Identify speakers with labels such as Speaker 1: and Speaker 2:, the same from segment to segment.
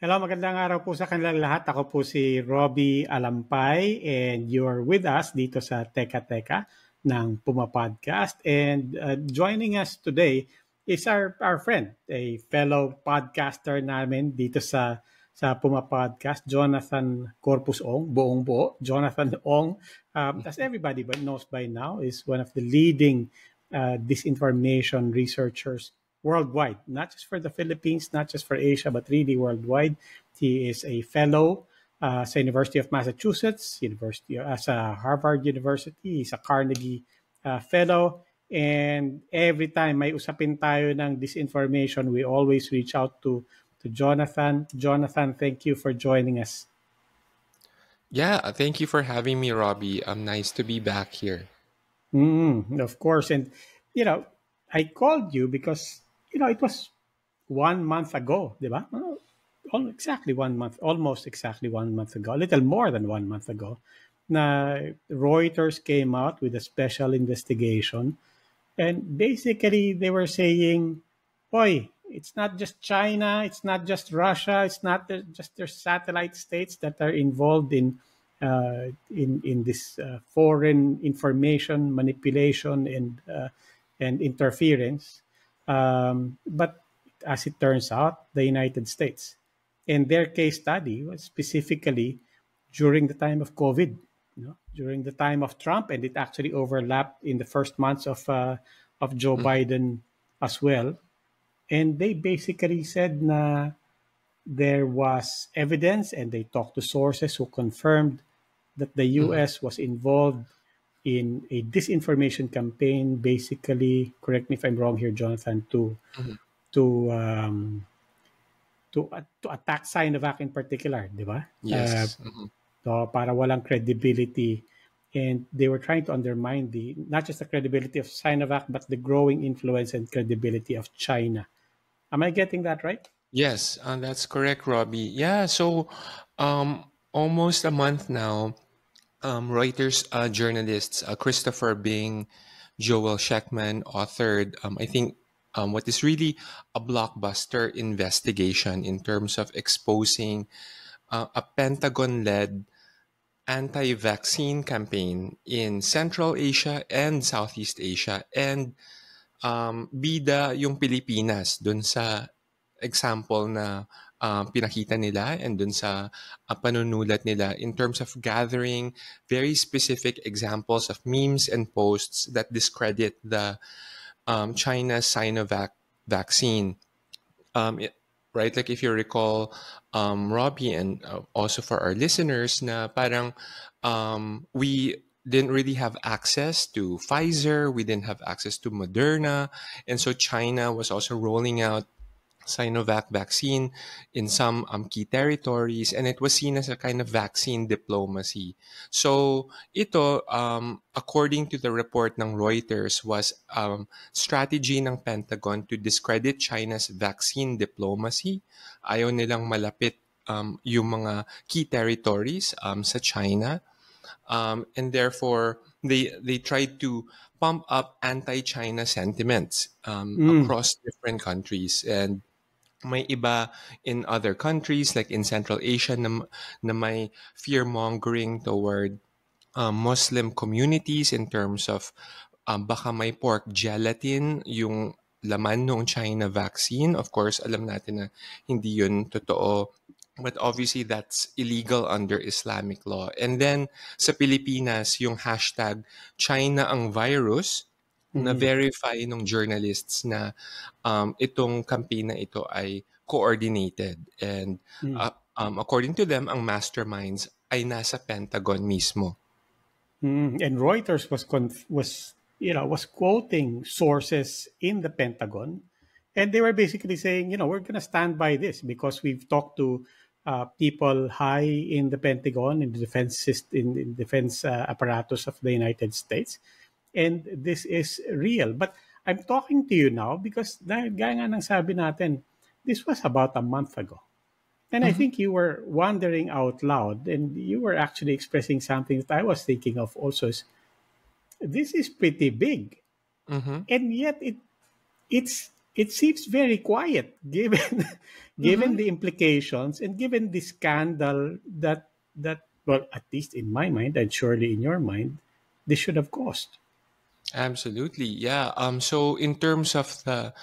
Speaker 1: Hello, magandang araw po sa kanilang lahat. Ako po si Robbie Alampay and you're with us dito sa Teka Teka ng Puma Podcast. And uh, joining us today is our, our friend, a fellow podcaster namin dito sa sa Puma Podcast, Jonathan Corpus Ong, buong buo. Jonathan Ong, um, as everybody but knows by now, is one of the leading uh, disinformation researchers worldwide, not just for the Philippines, not just for Asia, but really worldwide. He is a fellow uh, the University of Massachusetts, University as uh, a Harvard University. He's a Carnegie uh, fellow. And every time may usapin tayo ng disinformation, we always reach out to to Jonathan. Jonathan, thank you for joining us.
Speaker 2: Yeah, thank you for having me, Robbie. I'm um, nice to be back here.
Speaker 1: Mm, of course, and you know, I called you because you know, it was one month ago, diba? Exactly one month, almost exactly one month ago, a little more than one month ago, na Reuters came out with a special investigation. And basically, they were saying, boy, it's not just China, it's not just Russia, it's not the, just their satellite states that are involved in uh, in in this uh, foreign information manipulation and uh, and interference. Um, but as it turns out, the United States. And their case study was specifically during the time of COVID, you know, during the time of Trump, and it actually overlapped in the first months of uh, of Joe mm Biden as well. And they basically said na there was evidence, and they talked to sources who confirmed that the U.S. mm mm-hmm. was involved in a disinformation campaign, basically, correct me if I'm wrong here, Jonathan, to mm-hmm. to um, to uh, to attack Sinovac in particular, di ba? Yes. Uh, mm-hmm. so para walang credibility and they were trying to undermine the not just the credibility of Sinovac but the growing influence and credibility of China. Am I getting that right?
Speaker 2: Yes, uh, that's correct, Robbie. Yeah, so um, almost a month now um, Reuters uh, journalists uh, Christopher Bing, Joel Sheckman authored, um, I think, um, what is really a blockbuster investigation in terms of exposing uh, a Pentagon led anti vaccine campaign in Central Asia and Southeast Asia and um, bida yung Pilipinas dun sa example na um, pinakita nila and dun sa uh, panunulat nila in terms of gathering very specific examples of memes and posts that discredit the um, China Sinovac vaccine. Um, it, right? Like if you recall, um, Robbie and uh, also for our listeners na parang um, we didn't really have access to Pfizer, we didn't have access to Moderna, and so China was also rolling out Sinovac vaccine in some um, key territories, and it was seen as a kind of vaccine diplomacy. So ito, um, according to the report ng Reuters, was um, strategy ng Pentagon to discredit China's vaccine diplomacy. Ayaw nilang malapit um, yung mga key territories um, sa China. Um, and therefore, they, they tried to pump up anti-China sentiments um, mm. across different countries. And may iba in other countries like in Central Asia na, na may fear mongering toward uh, Muslim communities in terms of um, baka may pork gelatin yung laman ng China vaccine. Of course, alam natin na hindi yun totoo. But obviously, that's illegal under Islamic law. And then, sa Pilipinas, yung hashtag China ang virus – mm-hmm. na verify ng journalists na um, itong campaign na ito ay coordinated and mm-hmm. uh, um, according to them ang masterminds ay nasa Pentagon mismo.
Speaker 1: Mm-hmm. And Reuters was conf- was you know was quoting sources in the Pentagon and they were basically saying you know we're going to stand by this because we've talked to uh, people high in the Pentagon in the defense system, in defense uh, apparatus of the United States and this is real. But I'm talking to you now because dahil gaya nga ng sabi natin, this was about a month ago. And mm-hmm. I think you were wondering out loud and you were actually expressing something that I was thinking of also is, this is pretty big. Mm-hmm. And yet it it's it seems very quiet given given mm-hmm. the implications and given the scandal that that well at least in my mind and surely in your mind this should have caused.
Speaker 2: Absolutely. Yeah. Um, so in terms of the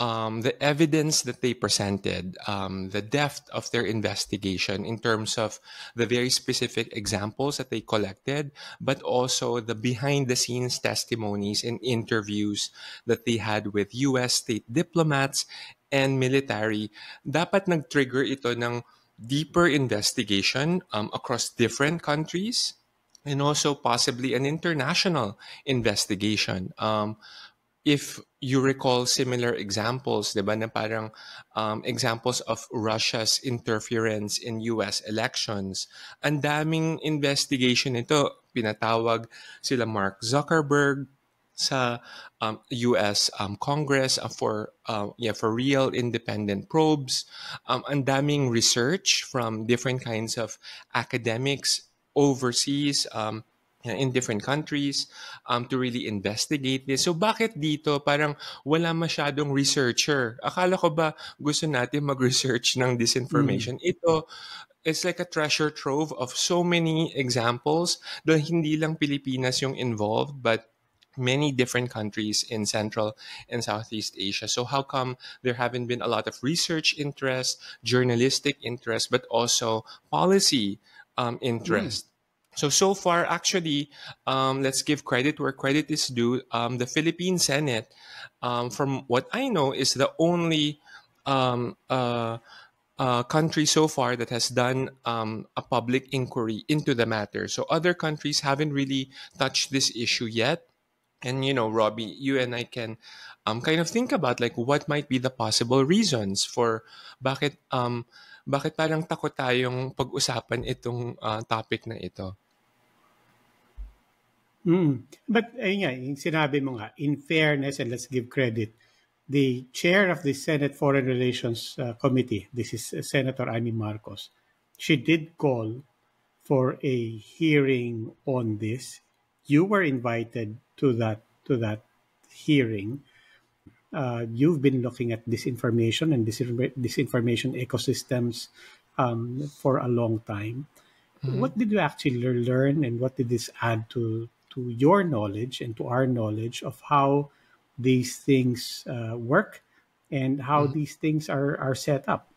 Speaker 2: um, the evidence that they presented, um, the depth of their investigation in terms of the very specific examples that they collected, but also the behind the scenes testimonies and interviews that they had with US state diplomats and military, dapat nag-trigger ito ng deeper investigation um, across different countries and also possibly an international investigation. Um, if you recall similar examples, di ba, na parang um, examples of Russia's interference in US elections, And daming investigation ito. Pinatawag sila Mark Zuckerberg sa um, US um, Congress uh, for uh, yeah for real independent probes um, daming research from different kinds of academics overseas, um, in different countries um, to really investigate this. So bakit dito parang wala masyadong researcher? Akala ko ba gusto natin mag-research ng disinformation? Mm. Ito, it's like a treasure trove of so many examples dahil hindi lang Pilipinas yung involved but many different countries in Central and Southeast Asia. So how come there haven't been a lot of research interest, journalistic interest, but also policy um, mm. interest. Mm. So, so far, actually, um, let's give credit where credit is due. Um, the Philippine Senate, um, from what I know, is the only um, uh, uh, country so far that has done um, a public inquiry into the matter. So, other countries haven't really touched this issue yet. and you know robbie you and i can um, kind of think about like what might be the possible reasons for bakit um, bakit parang takot tayong pag-usapan itong uh, topic na ito
Speaker 1: Mm. But ayun nga, yung sinabi mo nga, in fairness, and let's give credit, the chair of the Senate Foreign Relations uh, Committee, this is uh, Senator Annie Marcos, she did call for a hearing on this you were invited to that to that hearing. Uh, you've been looking at disinformation and disinformation ecosystems um, for a long time. Mm-hmm. What did you actually learn, and what did this add to to your knowledge and to our knowledge of how these things uh, work and how mm-hmm. these things are are set up?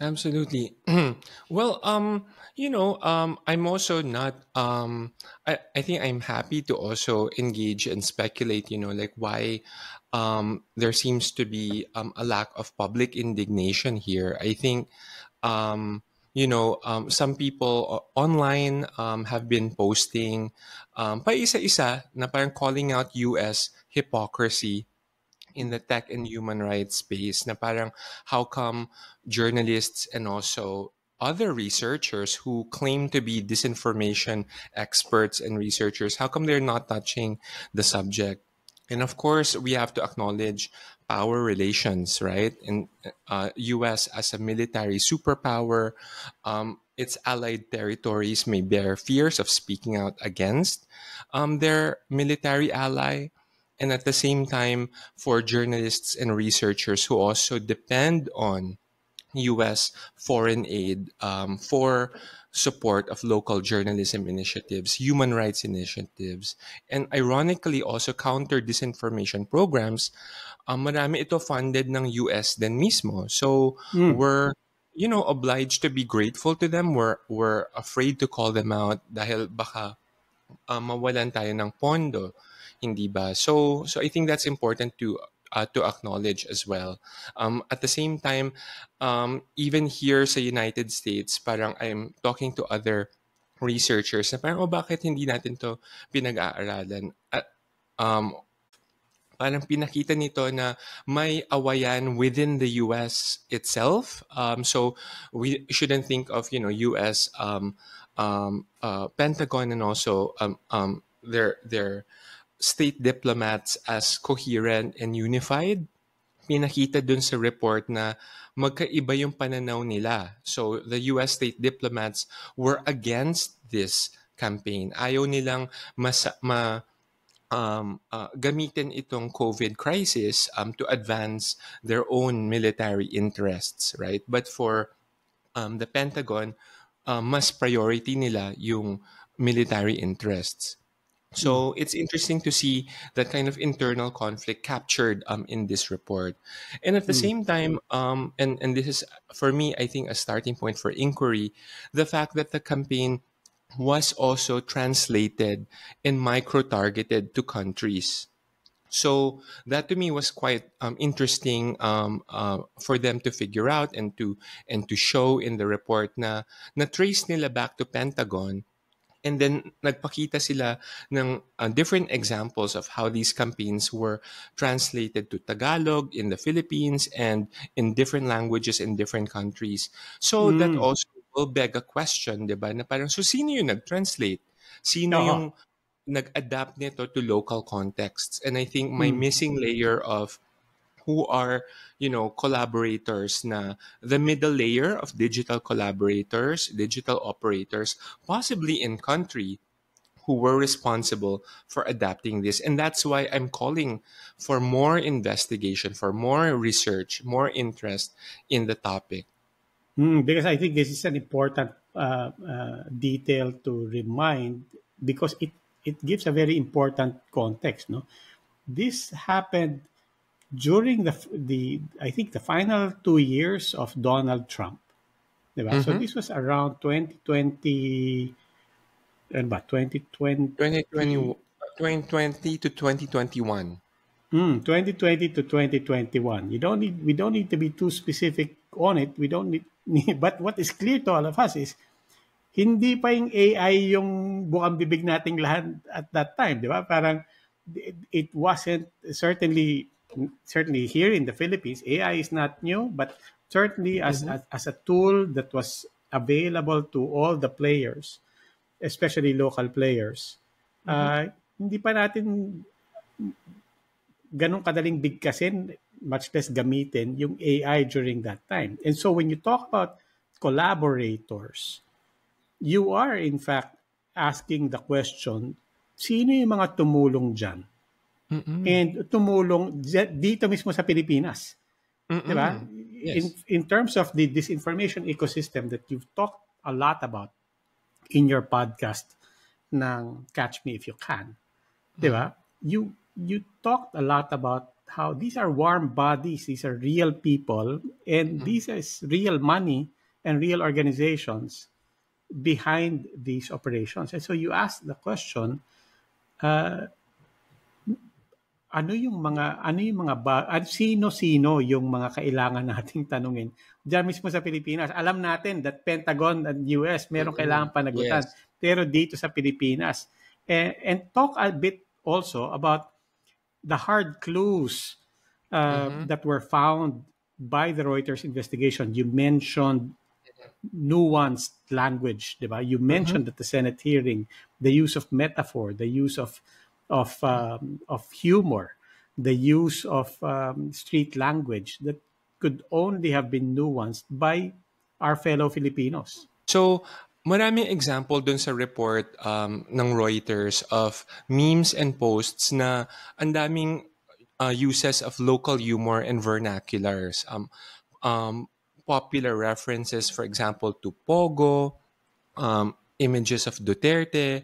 Speaker 1: Absolutely. well, um, you know, um, I'm also
Speaker 2: not. Um, I I think I'm happy to also engage and speculate. You know, like why um, there seems to be um, a lack of public indignation here. I think. Um, you know, um, some people online um, have been posting um, pa isa-isa na parang calling out US hypocrisy in the tech and human rights space na parang how come journalists and also other researchers who claim to be disinformation experts and researchers how come they're not touching the subject and of course we have to acknowledge power relations right in uh, us as a military superpower um, its allied territories may bear fears of speaking out against um, their military ally and at the same time for journalists and researchers who also depend on U.S. foreign aid um, for support of local journalism initiatives, human rights initiatives, and ironically also counter disinformation programs, um, marami ito funded ng U.S. then mismo. So mm. we're you know, obliged to be grateful to them. We're, we're afraid to call them out dahil baka uh, mawalan tayo ng pondo hindi ba? So so I think that's important to uh, to acknowledge as well. Um, at the same time, um, even here sa United States, parang I'm talking to other researchers na parang, oh, bakit hindi natin to pinag-aaralan? At, um, parang pinakita nito na may awayan within the US itself. Um, so we shouldn't think of, you know, US um, um, uh, Pentagon and also um, um, their, their, state diplomats as coherent and unified. Pinakita dun sa report na magkaiba yung pananaw nila. So the US state diplomats were against this campaign. Ayaw nilang mas, ma, um, uh, gamitin itong COVID crisis um, to advance their own military interests, right? But for um, the Pentagon, uh, mas priority nila yung military interests. So it's interesting to see that kind of internal conflict captured um, in this report. And at the mm. same time, um, and, and this is for me, I think, a starting point for inquiry the fact that the campaign was also translated and micro targeted to countries. So that to me was quite um, interesting um, uh, for them to figure out and to and to show in the report na na trace nila back to Pentagon and then nagpakita sila ng uh, different examples of how these campaigns were translated to Tagalog in the Philippines and in different languages in different countries. So mm. that hmm. also will beg a question, di ba? Na parang, so sino yung nag-translate? Sino uh-huh. yung nag-adapt nito to local contexts? And I think my mm. missing layer of who are, you know, collaborators na the middle layer of digital collaborators, digital operators, possibly in country who were responsible for adapting this. And that's why I'm calling for more investigation, for more research, more interest in the topic.
Speaker 1: Mm, because I think this is an important uh, uh, detail to remind because it, it gives a very important context. No, This happened during the the I think the final two years of Donald Trump, diba? Mm-hmm. So this was around 2020 and ba 2020 2020 2020 uh, to 2021. Mm, 2020 to 2021. You don't need we don't need to be too specific on it. We don't need but what is clear to all of us is hindi pa yung AI yung bukang bibig nating lahat at that time, di ba? Parang it wasn't certainly certainly here in the Philippines, AI is not new, but certainly as, mm-hmm. as, as a tool that was available to all the players, especially local players, mm-hmm. uh, hindi pa natin ganun kadaling bigkasin, much less gamitin yung AI during that time. And so when you talk about collaborators, you are in fact asking the question, sino yung mga tumulong dyan? Mm-mm. and tumulong dito mismo sa Pilipinas. Di ba? Yes. In, in terms of the disinformation ecosystem that you've talked a lot about in your podcast ng Catch Me If You Can, di ba? Mm-hmm. You, you talked a lot about how these are warm bodies, these are real people, and mm-hmm. this is real money and real organizations behind these operations. And so you asked the question, uh, ano yung mga ano yung mga ba, sino-sino yung mga kailangan nating tanungin. Diyan mismo sa Pilipinas, alam natin that Pentagon at US meron kailangan panagutan. Yes. Pero dito sa Pilipinas, and, and talk a bit also about the hard clues uh, mm-hmm. that were found by the Reuters investigation. You mentioned nuanced language, diba? You mm-hmm. mentioned mm-hmm. at the Senate hearing the use of metaphor, the use of of um, of humor, the use of um, street language that could only have been nuanced by our fellow Filipinos.
Speaker 2: So, maraming example dun sa report um, ng Reuters of memes and posts na ang daming uh, uses of local humor and vernaculars. Um, um, popular references, for example, to Pogo, um, images of Duterte,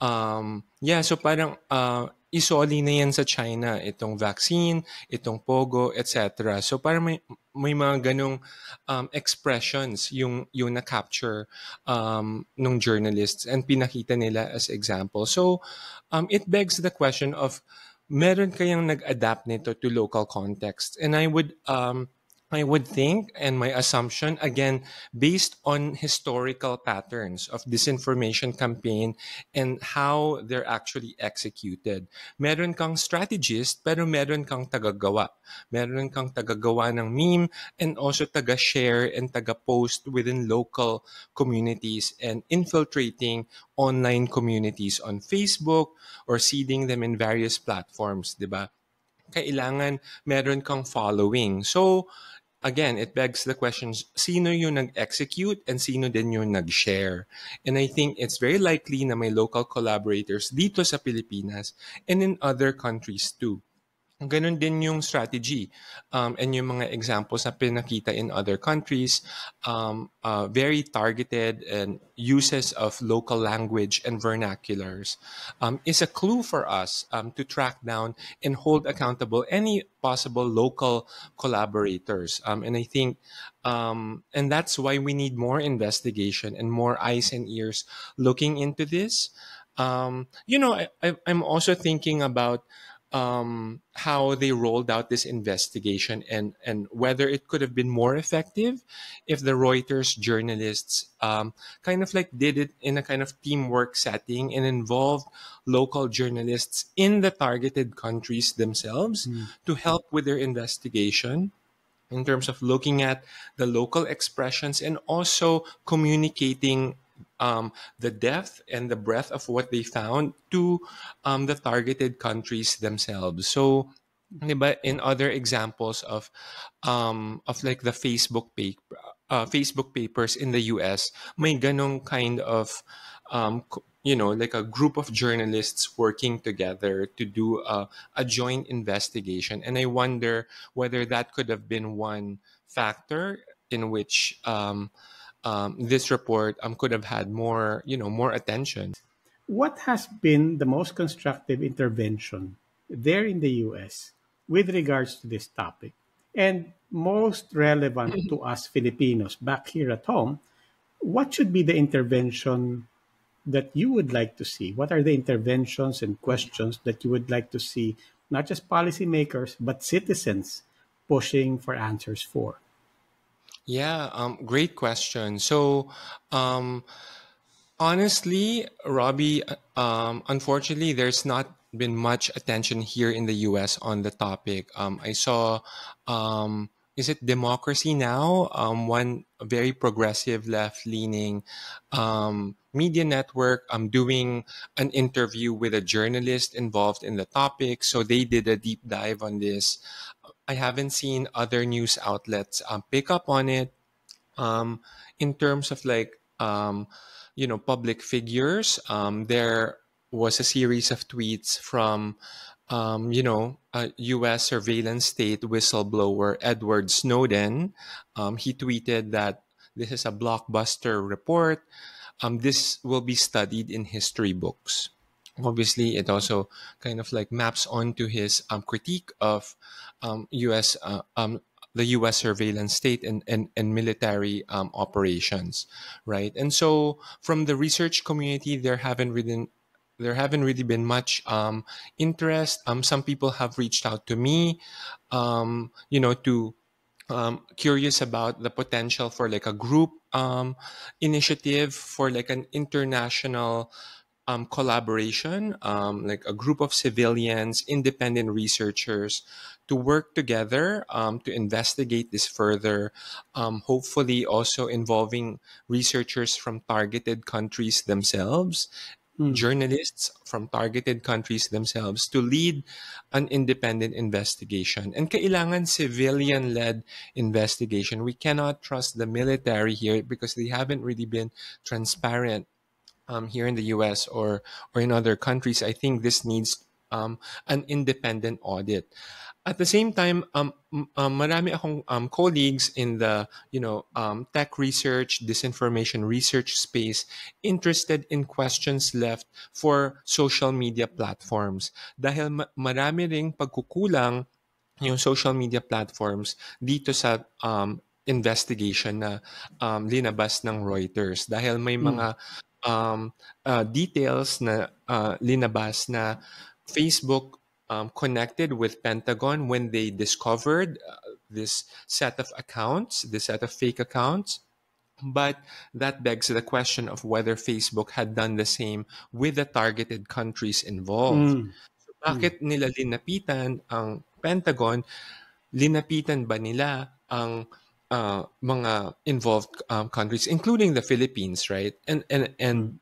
Speaker 2: um, Yeah, so parang uh, isoli na yan sa China, itong vaccine, itong pogo, etc. So parang may, may mga ganong um, expressions yung, yung na-capture um, ng journalists and pinakita nila as example. So um, it begs the question of meron kayang nag-adapt nito to local context. And I would um, I would think, and my assumption, again, based on historical patterns of disinformation campaign and how they're actually executed. Meron kang strategist, pero meron kang tagagawa. Meron kang tagagawa ng meme and also taga-share and taga-post within local communities and infiltrating online communities on Facebook or seeding them in various platforms, di ba? Kailangan meron kang following. So, again, it begs the questions, sino yung nag-execute and sino din yung nag-share? And I think it's very likely na may local collaborators dito sa Pilipinas and in other countries too. Ganun din yung strategy um, and yung mga examples na pinakita in other countries, um, uh, very targeted and uses of local language and vernaculars um, is a clue for us um, to track down and hold accountable any possible local collaborators. Um, and I think, um, and that's why we need more investigation and more eyes and ears looking into this. you know, I, am also thinking about um, how they rolled out this investigation and, and whether it could have been more effective if the Reuters journalists um, kind of like did it in a kind of teamwork setting and involved local journalists in the targeted countries themselves mm. to help with their investigation in terms of looking at the local expressions and also communicating um, the depth and the breadth of what they found to um, the targeted countries themselves. So, but in other examples of um, of like the Facebook paper, uh, Facebook papers in the U.S., may ganong kind of um, you know, like a group of journalists working together to do a, a, joint investigation. And I wonder whether that could have been one factor in which um, um, this report um, could have had more, you know, more attention.
Speaker 1: What has been the most constructive intervention there in the U.S. with regards to this topic, and most relevant mm-hmm. to us Filipinos back here at home? What should be the intervention that you would like to see? What are the interventions and questions that you would like to see, not just policymakers but citizens pushing for answers for?
Speaker 2: Yeah, um, great question. So, um, honestly, Robbie, um, unfortunately, there's not been much attention here in the US on the topic. Um, I saw, um, is it Democracy Now? Um, one very progressive, left leaning media network i'm doing an interview with a journalist involved in the topic so they did a deep dive on this I haven't seen other news outlets um, pick up on it um, in terms of like um, you know public figures. Um, there was a series of tweets from um, you know a U.S. surveillance state whistleblower Edward Snowden. Um, he tweeted that this is a blockbuster report. this will be studied in history books obviously it also kind of like maps onto his um, critique of um, U.S. Uh, um, the U.S. surveillance state and and, and military um, operations, right? And so from the research community, there haven't really there haven't really been much um, interest. Um, some people have reached out to me, um, you know, to um, curious about the potential for like a group um, initiative for like an international um, collaboration, um, like a group of civilians, independent researchers to work together um, to investigate this further, um, hopefully also involving researchers from targeted countries themselves, mm. journalists from targeted countries themselves to lead an independent investigation. And kailangan civilian-led investigation. We cannot trust the military here because they haven't really been transparent um, here in the U.S. or or in other countries. I think this needs um, an independent audit. at the same time, um, um, marami akong um, colleagues in the, you know, um, tech research, disinformation research space interested in questions left for social media platforms. Dahil marami ring pagkukulang yung social media platforms dito sa um, investigation na um, linabas ng Reuters. Dahil may hmm. mga mm. um, uh, details na uh, linabas na Facebook um, connected with Pentagon when they discovered uh, this set of accounts, this set of fake accounts. But that begs the question of whether Facebook had done the same with the targeted countries involved. Mm. So bakit mm. nila linapitan ang Pentagon? Linapitan ba nila ang uh, mga involved um, countries, including the Philippines, right? And and and mm.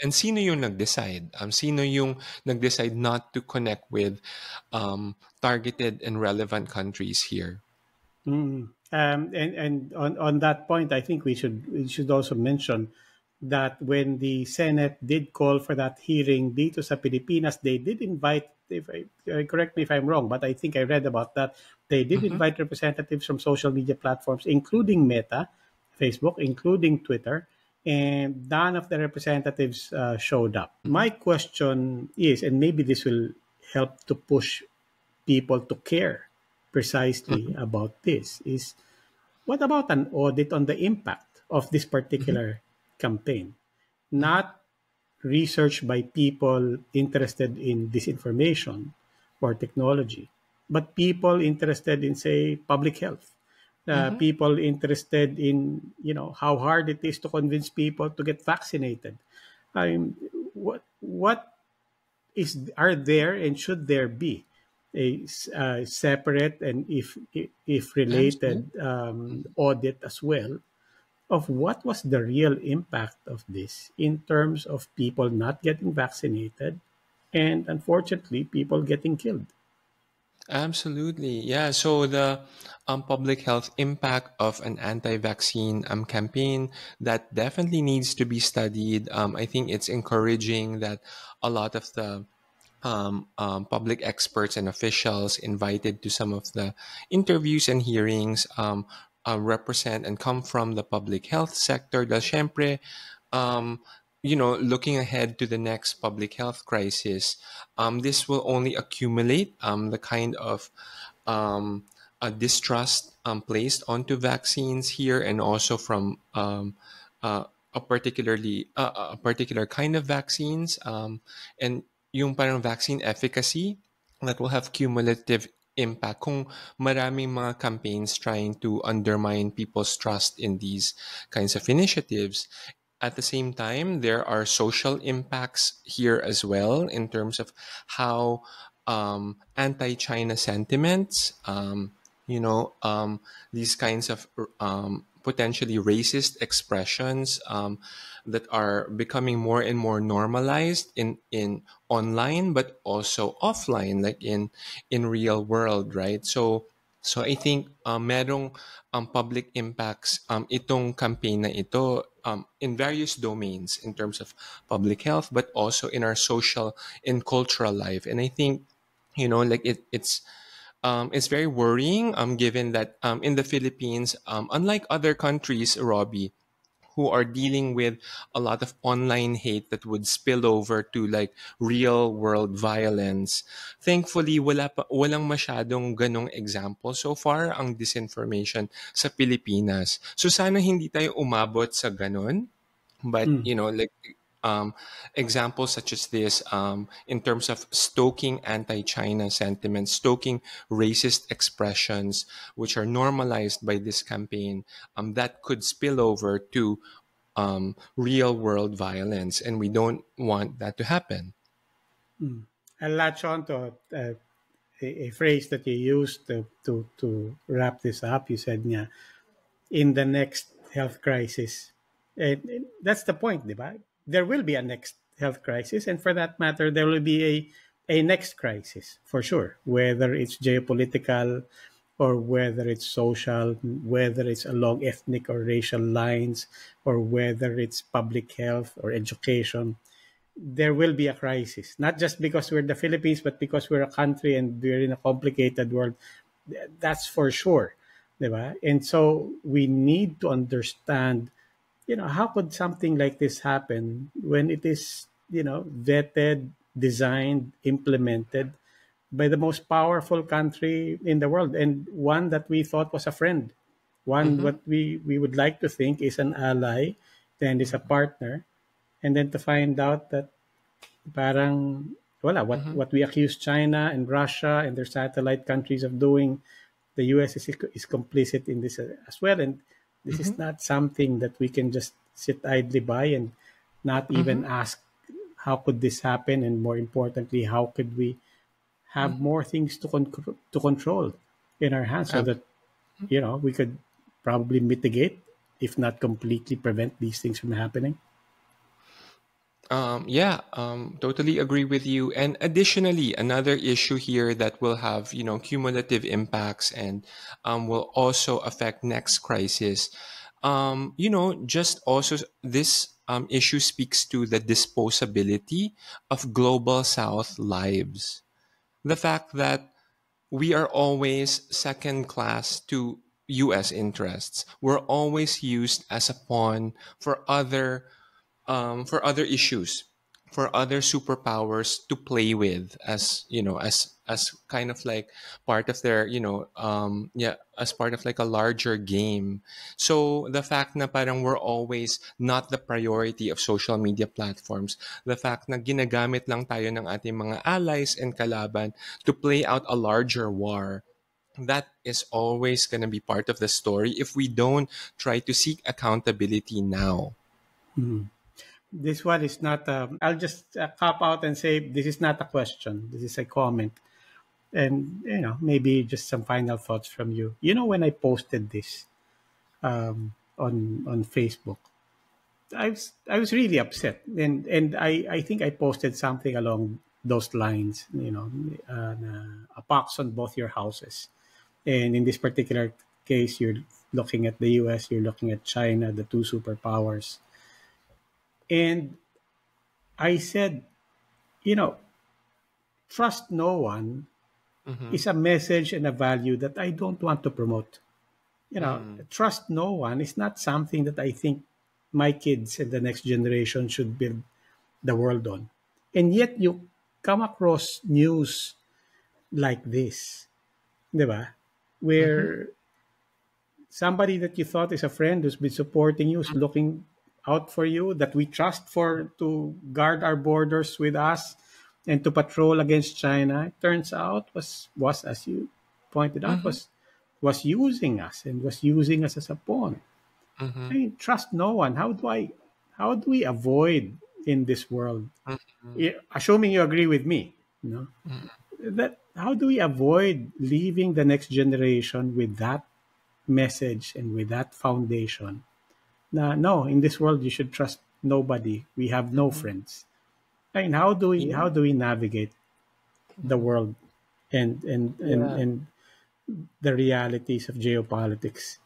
Speaker 2: And sino yung nag-decide? Um, sino yung nag-decide not to connect with um, targeted and relevant countries here?
Speaker 1: Mm. Um, and and on, on that point, I think we should we should also mention that when the Senate did call for that hearing dito sa Pilipinas, they did invite, if I, uh, correct me if I'm wrong, but I think I read about that. They did mm-hmm. invite representatives from social media platforms, including Meta, Facebook, including Twitter, and none of the representatives uh, showed up. Mm-hmm. My question is, and maybe this will help to push people to care precisely mm-hmm. about this, is what about an audit on the impact of this particular mm-hmm. campaign? Not research by people interested in disinformation or technology, but people interested in, say, public health uh, mm-hmm. people interested in you know how hard it is to convince people to get vaccinated. I mean, what what is are there and should there be a uh, separate and if if related um, audit as well of what was the real impact of this in terms of people not getting vaccinated and unfortunately people getting killed
Speaker 2: Absolutely. Yeah. So the um, public health impact of an anti-vaccine um, campaign that definitely needs to be studied. Um, I think it's encouraging that a lot of the um, um, public experts and officials invited to some of the interviews and hearings um, uh, represent and come from the public health sector. The Shempre. um, you know, looking ahead to the next public health crisis, um, this will only accumulate um, the kind of um, distrust um, placed onto vaccines here, and also from uh, a particularly uh, a particular kind of vaccines, um, and yung parang vaccine efficacy that will have cumulative impact kung maraming mga campaigns trying to undermine people's trust in these kinds of initiatives at the same time, there are social impacts here as well in terms of how um, anti-China sentiments, um, you know, um, these kinds of um, potentially racist expressions um, that are becoming more and more normalized in in online, but also offline, like in in real world, right? So so I think um, merong um, public impacts um, itong campaign na ito um, in various domains in terms of public health, but also in our social and cultural life. And I think, you know, like it, it's, um, it's very worrying um, given that um, in the Philippines, um, unlike other countries, Robbie, who are dealing with a lot of online hate that would spill over to like real world violence. Thankfully, wala pa, walang masyadong ganong example so far ang disinformation sa Pilipinas. So sana hindi tayo umabot sa ganon. But, mm. you know, like um, examples such as this um, in terms of stoking anti-China sentiment, stoking racist expressions, which are normalized by this campaign, um, that could spill over to um, real world violence. And we don't want that to happen.
Speaker 1: Mm. I'll latch on to a, uh, a, a phrase that you used to, to, to wrap this up. You said, yeah, in the next health crisis. And that's the point, right?" there will be a next health crisis, and for that matter, there will be a a next crisis for sure, whether it's geopolitical or whether it's social, whether it's along ethnic or racial lines, or whether it's public health or education, there will be a crisis. Not just because we're the Philippines, but because we're a country and we're in a complicated world. That's for sure. Diba? And so we need to understand you know, how could something like this happen when it is, you know, vetted, designed, implemented by the most powerful country in the world and one that we thought was a friend, one mm-hmm. what we, we would like to think is an ally, then is a partner, and then to find out that parang wala, what, mm-hmm. what we accuse China and Russia and their satellite countries of doing, the US is, is complicit in this uh, as well. And this mm-hmm. is not something that we can just sit idly by and not mm-hmm. even ask how could this happen and more importantly how could we have mm-hmm. more things to con- to control in our hands so that mm-hmm. you know we could probably mitigate if not completely prevent these things from happening
Speaker 2: um, yeah, um, totally agree with you. And additionally, another issue here that will have you know cumulative impacts and um, will also affect next crisis. Um, you know, just also this um, issue speaks to the disposability of global South lives. The fact that we are always second class to U.S. interests. We're always used as a pawn for other um, for other issues, for other superpowers to play with as you know as as kind of like part of their you know um, yeah as part of like a larger game. So the fact na parang we're always not the priority of social media platforms, the fact na ginagamit lang tayo ng ating mga allies and kalaban to play out a larger war that is always going to be part of the story if we don't try to seek accountability now.
Speaker 1: Mm this one is not a, um, I'll just uh, cop out and say this is not a question. This is a comment. And, you know, maybe just some final thoughts from you. You know, when I posted this um, on, on Facebook, I was, I was really upset. And, and I, I think I posted something along those lines, you know, uh, a box on both your houses. And in this particular case, you're looking at the US, you're looking at China, the two superpowers and I said, you know, trust no one mm-hmm. is a message and a value that I don't want to promote. You know, mm. trust no one is not something that I think my kids and the next generation should build the world on. And yet you come across news like this, diba? where mm-hmm. somebody that you thought is a friend who's been supporting you is mm-hmm. looking out for you that we trust for to guard our borders with us and to patrol against China it turns out was was as you pointed out mm-hmm. was was using us and was using us as a pawn mm-hmm. I mean, trust no one how do I how do we avoid in this world mm-hmm. assuming you agree with me you know mm-hmm. that how do we avoid leaving the next generation with that message and with that foundation na no, in this world you should trust nobody. We have no mm-hmm. friends. I mean, how do we how do we navigate the world and and and, yeah. and the realities of geopolitics?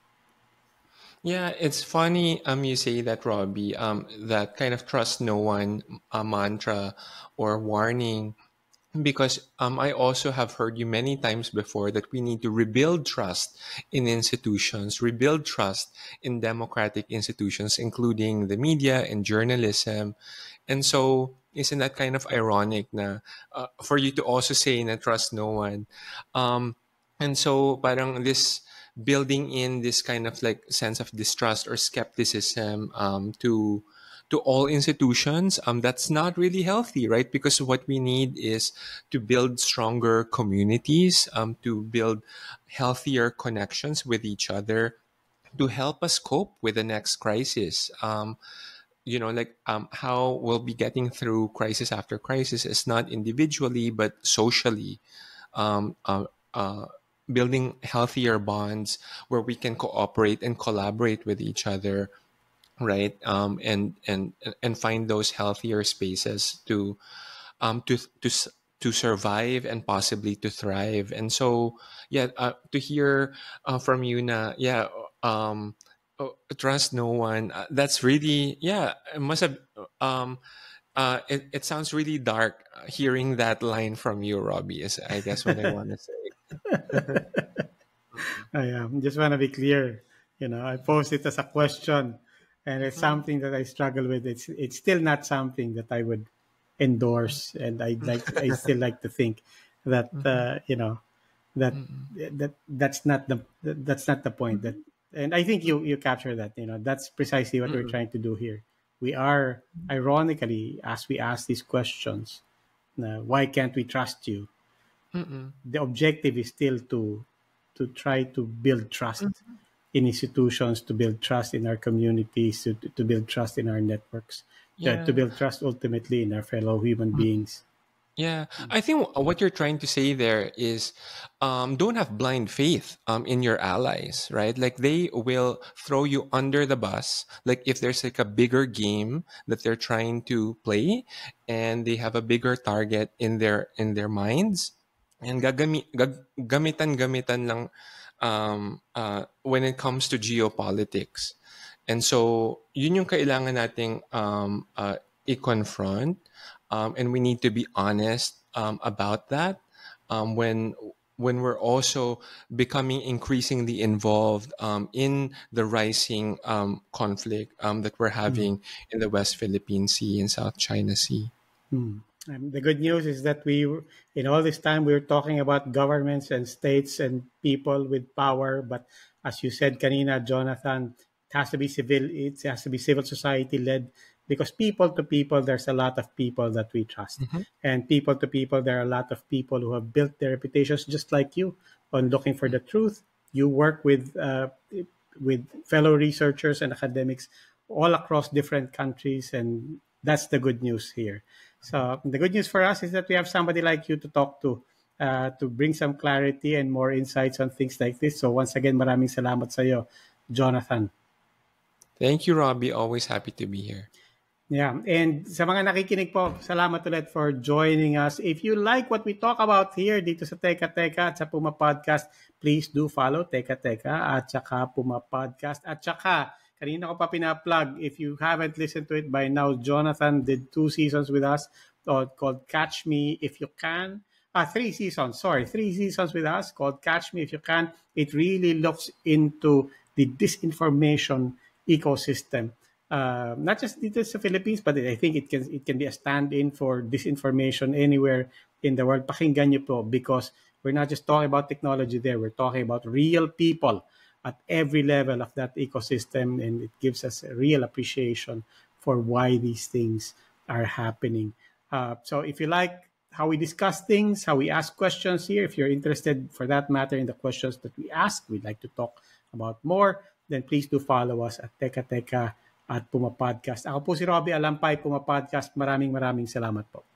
Speaker 2: Yeah, it's funny um, you say that, Robbie. Um, that kind of trust no one mantra or warning because um, I also have heard you many times before that we need to rebuild trust in institutions, rebuild trust in democratic institutions, including the media and journalism. And so, isn't that kind of ironic na, uh, for you to also say na trust no one? Um, and so, parang this building in this kind of like sense of distrust or skepticism um, to to all institutions, um, that's not really healthy, right? Because what we need is to build stronger communities, um, to build healthier connections with each other, to help us cope with the next crisis. Um, you know, like um, how we'll be getting through crisis after crisis is not individually, but socially. Um, uh, uh, building healthier bonds where we can cooperate and collaborate with each other right um, and and and find those healthier spaces to um, to to to survive and possibly to thrive and so yeah uh, to hear uh, from you na yeah um, oh, trust no one uh, that's really yeah it must have um uh, it, it sounds really dark uh, hearing that line from you robbie is i guess what i want to
Speaker 1: say i um, just want to be clear you know i posed it as a question and it's mm-hmm. something that I struggle with. It's it's still not something that I would endorse, and I mm-hmm. like I still like to think that mm-hmm. uh, you know that that that's not the that's not the point that and I think you you capture that you know that's precisely what we're trying to do here. We are ironically as we ask these questions, uh, why can't we trust you? The objective is still to to try to build trust in institutions to build trust in our communities to, to build trust in our networks yeah. to build trust ultimately in our fellow human mm. beings
Speaker 2: yeah i think what you're trying to say there is um, don't have blind faith um, in your allies right like they will throw you under the bus like if there's like a bigger game that they're trying to play and they have a bigger target in their in their minds and gagami, gag, gamitan gamitan lang um, uh, when it comes to geopolitics. And so, yun yung kailangan nating um, uh, i-confront. Um, and we need to be honest um, about that um, when when we're also becoming increasingly involved um, in the rising um, conflict um, that we're hmm. having mm. in the West Philippine Sea and South China Sea.
Speaker 1: Mm. Um, the good news is that we, in all this time, we were talking about governments and states and people with power. But as you said, Kanina, Jonathan, it has to be civil. It has to be civil society led because people to people, there's a lot of people that we trust, mm-hmm. and people to people, there are a lot of people who have built their reputations just like you on looking for the truth. You work with uh, with fellow researchers and academics all across different countries, and that's the good news here. So the good news for us is that we have somebody like you to talk to uh, to bring some clarity and more insights on things like this. So once again, maraming salamat sa iyo, Jonathan. Thank
Speaker 2: you, Robbie. Always happy to be here.
Speaker 1: Yeah, and sa mga nakikinig po, salamat ulit for joining us. If you like what we talk about here dito sa Teka Teka at sa Puma Podcast, please do follow Teka Teka at saka Puma Podcast at saka kanina ko pa pina-plug. If you haven't listened to it by now, Jonathan did two seasons with us uh, called Catch Me If You Can. Ah, three seasons, sorry, three seasons with us called Catch Me If You Can. It really looks into the disinformation ecosystem. Uh, not just in the Philippines, but I think it can it can be a stand-in for disinformation anywhere in the world. Pakinggan niyo po because we're not just talking about technology there. We're talking about real people at every level of that ecosystem and it gives us a real appreciation for why these things are happening uh, so if you like how we discuss things how we ask questions here if you're interested for that matter in the questions that we ask we'd like to talk about more then please do follow us at Teka Teka at Puma Podcast. Ako po si Robbie Alampay, Puma Podcast. Maraming maraming salamat po.